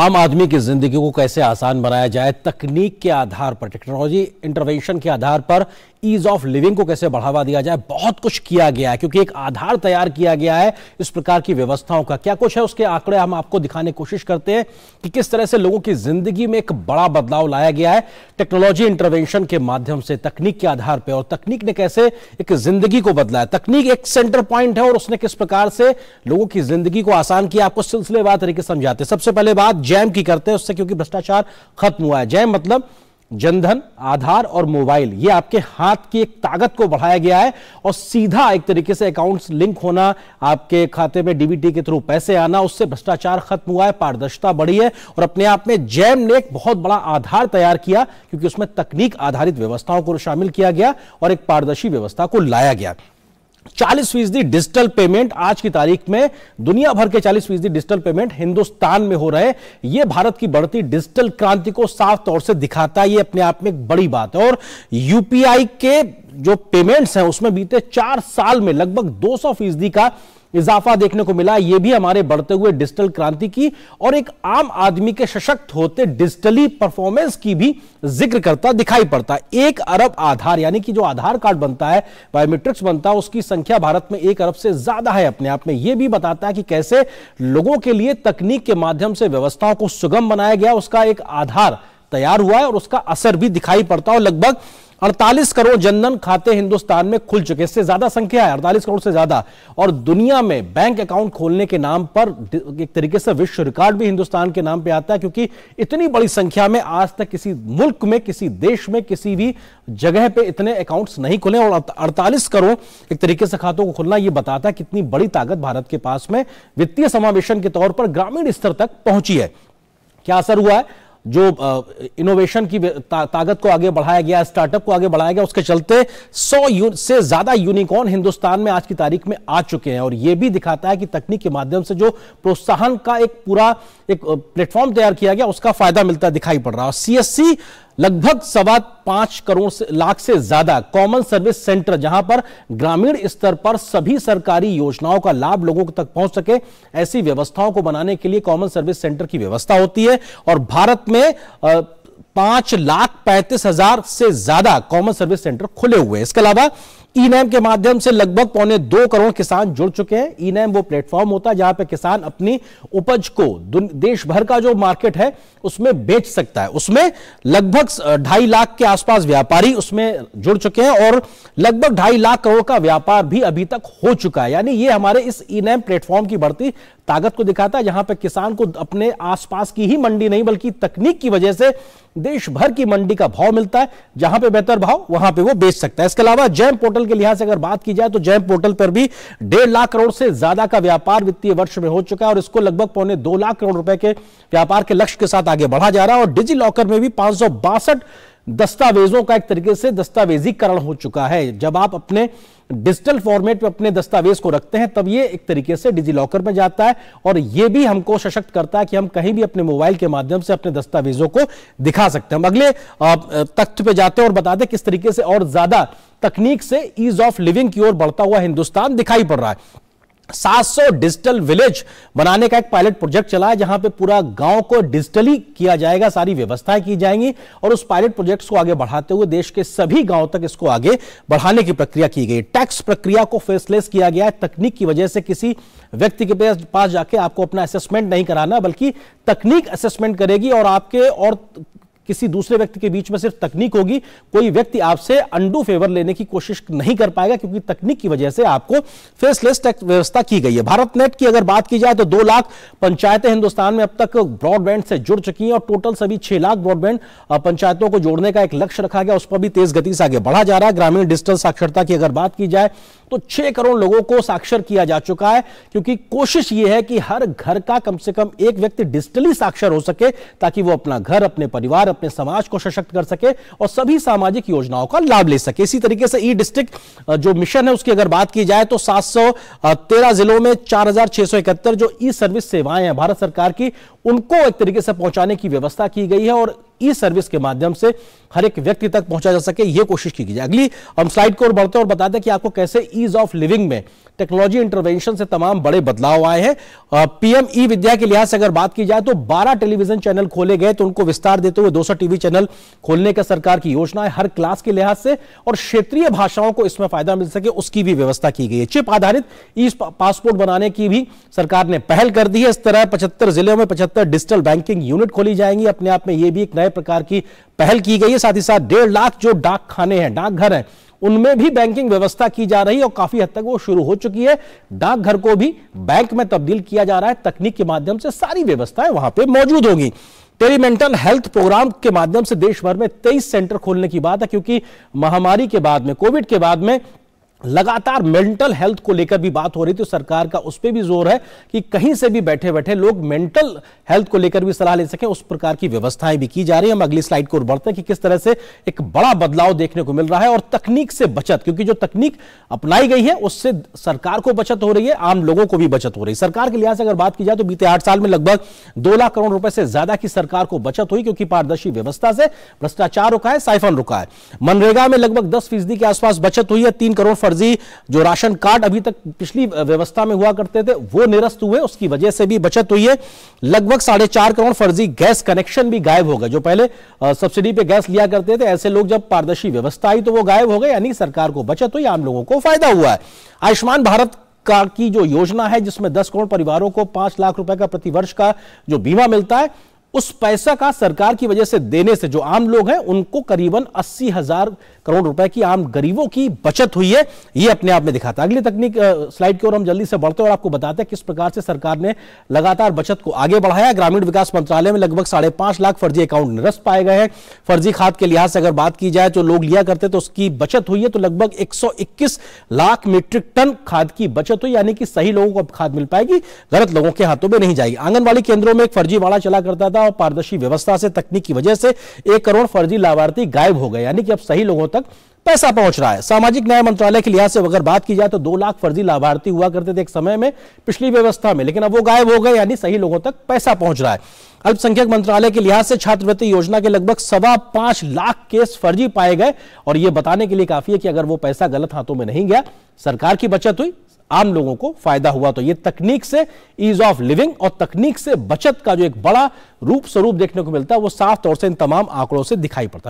आम आदमी की जिंदगी को कैसे आसान बनाया जाए तकनीक के आधार पर टेक्नोलॉजी इंटरवेंशन के आधार पर ईज ऑफ लिविंग को कैसे बढ़ावा दिया जाए बहुत कुछ किया गया है क्योंकि एक आधार तैयार किया गया है इस प्रकार की व्यवस्थाओं का क्या कुछ है उसके आंकड़े हम आपको दिखाने की कोशिश करते हैं कि किस तरह से लोगों की जिंदगी में एक बड़ा बदलाव लाया गया है टेक्नोलॉजी इंटरवेंशन के माध्यम से तकनीक के आधार पर और तकनीक ने कैसे एक जिंदगी को बदला तकनीक एक सेंटर पॉइंट है और उसने किस प्रकार से लोगों की जिंदगी को आसान किया आपको सिलसिलेवार तरीके समझाते सबसे पहले बात जैम की करते हैं उससे क्योंकि भ्रष्टाचार खत्म हुआ है जैम मतलब जनधन आधार और मोबाइल ये आपके हाथ की एक ताकत को बढ़ाया गया है और सीधा एक तरीके से अकाउंट्स लिंक होना आपके खाते में डीबीटी के थ्रू पैसे आना उससे भ्रष्टाचार खत्म हुआ है पारदर्शिता बढ़ी है और अपने आप में जैम ने एक बहुत बड़ा आधार तैयार किया क्योंकि उसमें तकनीक आधारित व्यवस्थाओं को शामिल किया गया और एक पारदर्शी व्यवस्था को लाया गया चालीस फीसदी डिजिटल पेमेंट आज की तारीख में दुनिया भर के चालीस फीसदी डिजिटल पेमेंट हिंदुस्तान में हो रहे ये भारत की बढ़ती डिजिटल क्रांति को साफ तौर से दिखाता है ये अपने आप में एक बड़ी बात है और यूपीआई के जो पेमेंट्स हैं उसमें बीते चार साल में लगभग 200 फीसदी का इजाफा देखने को मिला यह भी हमारे बढ़ते हुए डिजिटल क्रांति की और एक आम आदमी के सशक्त होते डिजिटली परफॉर्मेंस की भी जिक्र करता दिखाई पड़ता है एक अरब आधार यानी कि जो आधार कार्ड बनता है बायोमेट्रिक्स बनता है उसकी संख्या भारत में एक अरब से ज्यादा है अपने आप में यह भी बताता है कि कैसे लोगों के लिए तकनीक के माध्यम से व्यवस्थाओं को सुगम बनाया गया उसका एक आधार तैयार हुआ है और उसका असर भी दिखाई पड़ता है लगभग अड़तालीस करोड़ जनधन खाते हिंदुस्तान में खुल चुके इससे ज्यादा संख्या है अड़तालीस करोड़ से ज्यादा और दुनिया में बैंक अकाउंट खोलने के नाम पर एक तरीके से विश्व रिकॉर्ड भी हिंदुस्तान के नाम पे आता है क्योंकि इतनी बड़ी संख्या में आज तक किसी मुल्क में किसी देश में किसी भी जगह पे इतने अकाउंट्स नहीं खुले और अड़तालीस करोड़ एक तरीके से खातों को खुलना यह बताता है कितनी बड़ी ताकत भारत के पास में वित्तीय समावेशन के तौर पर ग्रामीण स्तर तक पहुंची है क्या असर हुआ है जो इनोवेशन की ता, ताकत को आगे बढ़ाया गया स्टार्टअप को आगे बढ़ाया गया उसके चलते 100 से ज्यादा यूनिकॉर्न हिंदुस्तान में आज की तारीख में आ चुके हैं और यह भी दिखाता है कि तकनीक के माध्यम से जो प्रोत्साहन का एक पूरा एक प्लेटफॉर्म तैयार किया गया उसका फायदा मिलता दिखाई पड़ रहा है सीएससी लगभग सवा पांच करोड़ से, लाख से ज्यादा कॉमन सर्विस सेंटर जहां पर ग्रामीण स्तर पर सभी सरकारी योजनाओं का लाभ लोगों तक पहुंच सके ऐसी व्यवस्थाओं को बनाने के लिए कॉमन सर्विस सेंटर की व्यवस्था होती है और भारत में आ, पांच लाख पैंतीस हजार से ज्यादा कॉमन सर्विस सेंटर खुले हुए हैं इसके अलावा ई e नैम के माध्यम से लगभग पौने दो करोड़ किसान जुड़ चुके हैं ई e नैम वो प्लेटफॉर्म होता है जहां पे किसान अपनी उपज को देश भर का जो मार्केट है उसमें बेच सकता है उसमें लगभग ढाई लाख के आसपास व्यापारी उसमें जुड़ चुके हैं और लगभग ढाई लाख करोड़ का व्यापार भी अभी तक हो चुका है यानी ये हमारे इस ई e नैम प्लेटफॉर्म की बढ़ती ताकत को दिखाता है जहां पर किसान को अपने आसपास की ही मंडी नहीं बल्कि तकनीक की वजह से देश भर की मंडी का भाव मिलता है जहां पर बेहतर भाव वहां पर वो बेच सकता है इसके अलावा जैम पोर्टल पोर्टल के लिहाज से अगर बात की जाए तो जैम पोर्टल पर भी डेढ़ लाख करोड़ से ज्यादा का व्यापार वित्तीय वर्ष में हो चुका है और इसको लगभग पौने दो लाख करोड़ रुपए के व्यापार के लक्ष्य के साथ आगे बढ़ा जा रहा है और डिजी लॉकर में भी पांच दस्तावेजों का एक तरीके से दस्तावेजीकरण हो चुका है जब आप अपने डिजिटल फॉर्मेट में अपने दस्तावेज को रखते हैं तब ये एक तरीके से डिजी लॉकर में जाता है और ये भी हमको सशक्त करता है कि हम कहीं भी अपने मोबाइल के माध्यम से अपने दस्तावेजों को दिखा सकते हैं हम अगले तख्त पे जाते हैं और बताते किस तरीके से और ज्यादा तकनीक से ईज ऑफ लिविंग की ओर बढ़ता हुआ हिंदुस्तान दिखाई पड़ रहा है 700 डिजिटल विलेज बनाने का एक पायलट प्रोजेक्ट चला है जहां पे पूरा गांव को डिजिटली किया जाएगा सारी व्यवस्थाएं की जाएंगी और उस पायलट प्रोजेक्ट्स को आगे बढ़ाते हुए देश के सभी गांव तक इसको आगे बढ़ाने की प्रक्रिया की गई टैक्स प्रक्रिया को फेसलेस किया गया है तकनीक की वजह से किसी व्यक्ति के पास जाके आपको अपना असेसमेंट नहीं कराना बल्कि तकनीक असेसमेंट करेगी और आपके और किसी दूसरे व्यक्ति के बीच में सिर्फ तकनीक होगी कोई व्यक्ति आपसे अंडू फेवर लेने की कोशिश नहीं कर पाएगा क्योंकि तकनीक की वजह से आपको फेसलेस टैक्स व्यवस्था की गई है भारत नेट की अगर बात की जाए तो दो लाख पंचायतें हिंदुस्तान में अब तक ब्रॉडबैंड से जुड़ चुकी हैं और टोटल सभी छह लाख ब्रॉडबैंड पंचायतों को जोड़ने का एक लक्ष्य रखा गया उस पर भी तेज गति से आगे बढ़ा जा रहा है ग्रामीण डिजिटल साक्षरता की अगर बात की जाए तो छह करोड़ लोगों को साक्षर किया जा चुका है क्योंकि कोशिश यह है कि हर घर का कम से कम एक व्यक्ति डिजिटली साक्षर हो सके ताकि वो अपना घर अपने परिवार अपने समाज को सशक्त कर सके और सभी सामाजिक योजनाओं का लाभ ले सके इसी तरीके से ई डिस्ट्रिक्ट जो मिशन है उसकी अगर बात की जाए तो सात जिलों में चार जो ई सर्विस सेवाएं हैं भारत सरकार की उनको एक तरीके से पहुंचाने की व्यवस्था की गई है और ई सर्विस के माध्यम से हर एक व्यक्ति तक पहुंचा जा सके ये कोशिश की जाए अगली हम स्लाइड को और बढ़ते हैं और बताते हैं कि आपको कैसे ईज ऑफ लिविंग में टेक्नोलॉजी इंटरवेंशन से तमाम बड़े बदलाव आए हैं पीएम ई विद्या के लिहाज से अगर बात की जाए तो 12 टेलीविजन चैनल खोले गए तो उनको विस्तार देते हुए 200 टीवी चैनल खोलने का सरकार की योजना है हर क्लास के लिहाज से और क्षेत्रीय भाषाओं को इसमें फायदा मिल सके उसकी भी व्यवस्था की गई है चिप आधारित ई पासपोर्ट बनाने की भी सरकार ने पहल कर दी है इस तरह पचहत्तर जिलों में पचहत्तर डिजिटल बैंकिंग यूनिट खोली जाएंगी अपने आप में यह भी एक नए प्रकार की पहल की गई है साथ ही साथ डेढ़ लाख जो डाक खाने हैं डाकघर हैं उनमें भी बैंकिंग व्यवस्था की जा रही है और काफी हद तक वो शुरू हो चुकी है डाकघर को भी बैंक में तब्दील किया जा रहा है तकनीक के माध्यम से सारी व्यवस्थाएं वहां पर मौजूद होगी टेलीमेंटल हेल्थ प्रोग्राम के माध्यम से देश भर में 23 सेंटर खोलने की बात है क्योंकि महामारी के बाद में कोविड के बाद में लगातार मेंटल हेल्थ को लेकर भी बात हो रही थी सरकार का उस पर भी जोर है कि कहीं से भी बैठे बैठे लोग मेंटल हेल्थ को लेकर भी सलाह ले सकें उस प्रकार की व्यवस्थाएं भी की जा रही है हम अगली स्लाइड को बढ़ते हैं कि किस तरह से एक बड़ा बदलाव देखने को मिल रहा है और तकनीक से बचत क्योंकि जो तकनीक अपनाई गई है उससे सरकार को बचत हो रही है आम लोगों को भी बचत हो रही है सरकार के लिहाज से अगर बात की जाए तो बीते आठ साल में लगभग दो लाख करोड़ रुपए से ज्यादा की सरकार को बचत हुई क्योंकि पारदर्शी व्यवस्था से भ्रष्टाचार रुका है साइफन रुका है मनरेगा में लगभग दस फीसदी के आसपास बचत हुई है तीन करोड़ फर्जी जो राशन कार्ड अभी तक पिछली व्यवस्था में हुआ करते थे वो निरस्त हुए उसकी वजह से भी बचत हुई है लगभग साढ़े चार करोड़ फर्जी गैस कनेक्शन भी गायब हो गए जो पहले सब्सिडी पे गैस लिया करते थे ऐसे लोग जब पारदर्शी व्यवस्था आई तो वो गायब हो गए यानी सरकार को बचत हुई आम लोगों को फायदा हुआ है आयुष्मान भारत का की जो योजना है जिसमें 10 करोड़ परिवारों को 5 लाख रुपए का प्रतिवर्ष का जो बीमा मिलता है उस पैसा का सरकार की वजह से देने से जो आम लोग हैं उनको करीबन अस्सी हजार करोड़ रुपए की आम गरीबों की बचत हुई है ये अपने आप में दिखाता है अगली तकनीक स्लाइड की ओर हम जल्दी से बढ़ते हैं और आपको बताते हैं किस प्रकार से सरकार ने लगातार बचत को आगे बढ़ाया ग्रामीण विकास मंत्रालय में लगभग साढ़े पांच लाख फर्जी अकाउंट निरस्त पाए गए हैं फर्जी खाद के लिहाज से अगर बात की जाए तो लोग लिया करते तो उसकी बचत हुई है तो लगभग एक लाख मीट्रिक टन खाद की बचत हुई यानी कि सही लोगों को खाद मिल पाएगी गलत लोगों के हाथों में नहीं जाएगी आंगनबाड़ी केंद्रों में एक फर्जीवाड़ा चला करता था और पारदर्शी व्यवस्था से तकनीक की वजह से एक करोड़ फर्जी लाभार्थी गायब हो गए यानी कि अब सही लोगों तक पैसा पहुंच रहा है सामाजिक न्याय मंत्रालय के लिहाज से अगर बात की जाए तो दो लाख फर्जी लाभार्थी हुआ करते थे एक समय में पिछली व्यवस्था में लेकिन अब वो गायब हो गए यानी सही लोगों तक पैसा पहुंच रहा है अल्पसंख्यक मंत्रालय के लिहाज से छात्रवृत्ति योजना के लगभग सवा पांच लाख केस फर्जी पाए गए और यह बताने के लिए काफी है कि अगर वो पैसा गलत हाथों में नहीं गया सरकार की बचत हुई आम लोगों को फायदा हुआ तो ये तकनीक से ईज ऑफ लिविंग और तकनीक से बचत का जो एक बड़ा रूप स्वरूप देखने को मिलता है वो साफ तौर से इन तमाम आंकड़ों से दिखाई पड़ता है